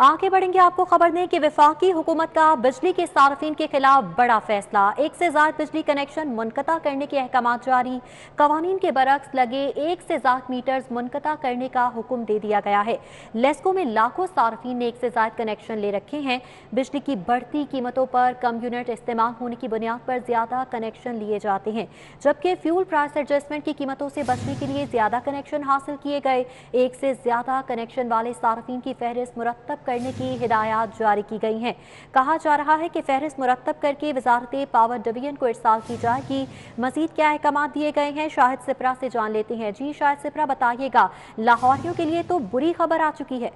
आगे बढ़ेंगे आपको खबर दें कि विफाकी हुकूमत का बिजली के सार्फिन के खिलाफ बड़ा फैसला एक से ज्यादा बिजली कनेक्शन मुनकता करने के अहकाम जारी कवानीन के बरक्स लगे एक से ज्यादा मीटर्स मुनकता करने का हुक्म दे दिया गया है लेस्को में लाखों सार्फिन ने एक से ज्यादा कनेक्शन ले रखे हैं बिजली की बढ़ती कीमतों पर कम यूनिट इस्तेमाल होने की बुनियाद पर ज्यादा कनेक्शन लिए जाते हैं जबकि फ्यूल प्राइस एडजस्टमेंट की कीमतों से बचने के लिए ज्यादा कनेक्शन हासिल किए गए एक से ज्यादा कनेक्शन वाले सार्फिन की फहरिस्त मुरतब करने की हिदायत जारी की गई हैं कहा जा रहा है कि फहरिस्त मुरतब करके वजारत पावर डिवीजन को इरसाल की जाएगी मजीद क्या अहकाम दिए गए हैं शाहिद सिपरा से जान लेते हैं जी शाहिद सिपरा बताइएगा लाहौरियों के लिए तो बुरी खबर आ चुकी है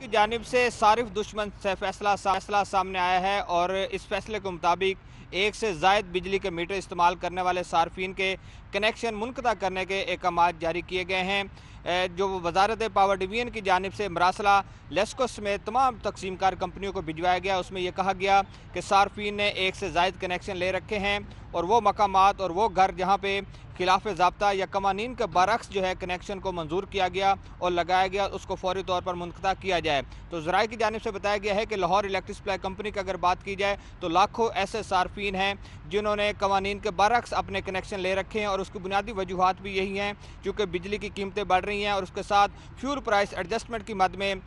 की जानब से सारिफ दुश्मन से फैसला फैसला सामने आया है और इस फैसले के मुताबिक एक से जायद बिजली के मीटर इस्तेमाल करने वाले सार्फिन के कनेक्शन मुनता करने के अहकाम जारी किए गए हैं जो वजारत पावर डिवीजन की जानब से मरासला लेस्को समेत तमाम तकसीम कार कंपनियों को भिजवाया गया उसमें यह कहा गया कि सार्फिन ने एक से जायद कनेक्शन ले रखे हैं और वो मकाम और वो घर जहाँ पे खिलाफ जबता या कवानीन के बरक्स जो है कनेक्शन को मंजूर किया गया और लगाया गया उसको फौरी तौर पर मुनता किया जाए तो ज़रा की जानब से बताया गया है कि लाहौर इलेक्ट्रिक सप्लाई कंपनी की अगर बात की जाए तो लाखों ऐसे सार्फिन हैं जिन्होंने कवानीन के बरक्स अपने कनेक्शन ले रखे हैं और उसकी बुनियादी वजूहत भी यही हैं चूँकि बिजली की कीमतें बढ़ रही हैं और उसके साथ फ्यूल प्राइस एडजस्टमेंट की मद में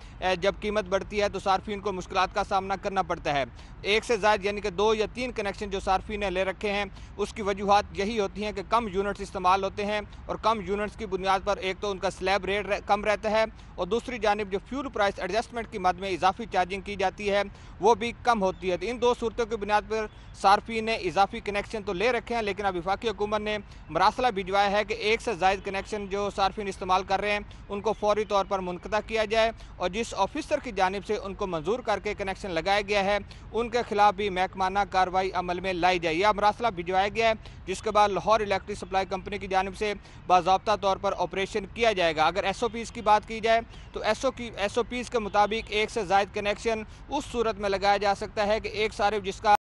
जब कीमत बढ़ती है तो सार्फिन को मुश्किल का सामना करना पड़ता है एक से ज़्यादा यानी कि दो या तीन कनेक्शन जो सार्फी ने ले रखे हैं उसकी वजूहत यही होती हैं कि कम यूनिट्स इस्तेमाल होते हैं और कम यूनिट्स की बुनियाद पर एक तो उनका स्लैब रेट कम रहता है और दूसरी जानब जो फ्यूल प्राइस एडजस्टमेंट की मद में इजाफी चार्जिंग की जाती है वो भी कम होती है तो इन दो सूरतों की बुनियाद पर सार्फी ने इजाफी कनेक्शन तो ले रखे हैं लेकिन अब विफाकी हुकूमत ने मरासला भिजवाया है कि एक से जायद कनेक्शन जो सार्फिन इस्तेमाल कर रहे हैं उनको फौरी तौर पर मुनदा किया जाए और जिस ऑफिसर की जानब से उनको मंजूर करके कनेक्शन लगाया गया है उनके खिलाफ भी महकमाना कार्रवाई अमल में लाई जाए यह मरासला भिजवाया गया है जिसके बाद लाहौर इलेक्ट्रिक सप्लाई कंपनी की जानब से बाबा तौर पर ऑपरेशन किया जाएगा अगर एस ओ पीज़ की बात की जाए तो एस ओ की एस ओ पीज़ के मुताबिक एक से जायद कनेक्शन उस सूरत में लगाया जा सकता है कि एक सारे जिसका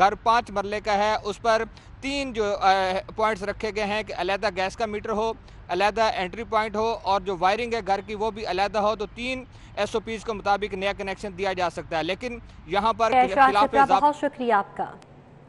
घर पाँच मरले का है उस पर तीन जो पॉइंट्स रखे गए हैं कि अलहदा गैस का मीटर हो अलहदा एंट्री पॉइंट हो और जो वायरिंग है घर की वो भी अलहदा हो तो तीन एस ओ पीज़ के मुताबिक नया कनेक्शन दिया जा सकता है लेकिन यहाँ पर बहुत शुक्रिया आपका